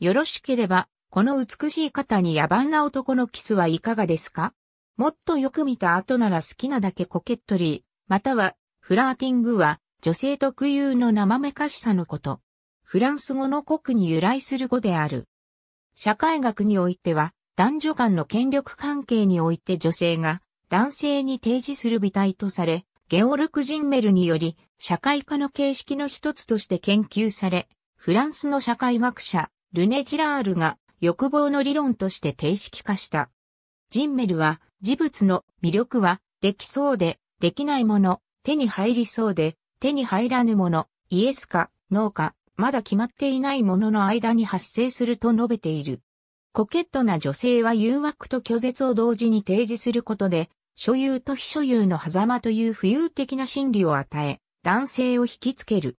よろしければ、この美しい方に野蛮な男のキスはいかがですかもっとよく見た後なら好きなだけコケットリー、または、フラーティングは、女性特有の生めかしさのこと。フランス語の国に由来する語である。社会学においては、男女間の権力関係において女性が男性に提示する美体とされ、ゲオルク・ジンメルにより社会科の形式の一つとして研究され、フランスの社会学者、ルネ・ジラールが欲望の理論として定式化した。ジンメルは、事物の魅力は、できそうで、できないもの、手に入りそうで、手に入らぬもの、イエスか、ノーか、まだ決まっていないものの間に発生すると述べている。コケットな女性は誘惑と拒絶を同時に提示することで、所有と非所有の狭間という浮遊的な心理を与え、男性を引きつける。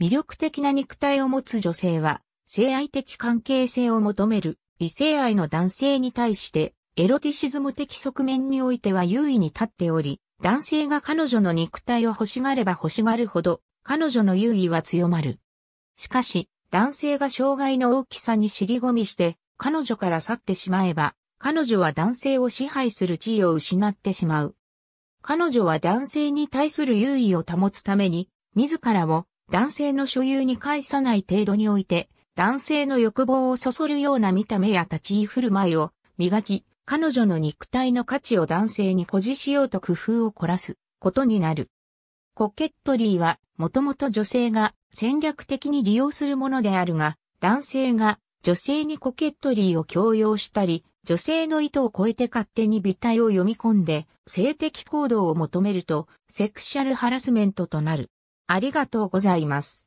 魅力的な肉体を持つ女性は、性愛的関係性を求める異性愛の男性に対して、エロティシズム的側面においては優位に立っており、男性が彼女の肉体を欲しがれば欲しがるほど、彼女の優位は強まる。しかし、男性が障害の大きさに尻込みして、彼女から去ってしまえば、彼女は男性を支配する地位を失ってしまう。彼女は男性に対する優位を保つために、自らを男性の所有に介さない程度において、男性の欲望をそそるような見た目や立ち居振る舞いを磨き、彼女の肉体の価値を男性に誇示しようと工夫を凝らすことになる。コケットリーはもともと女性が戦略的に利用するものであるが、男性が女性にコケットリーを強要したり、女性の意図を超えて勝手に美体を読み込んで性的行動を求めるとセクシャルハラスメントとなる。ありがとうございます。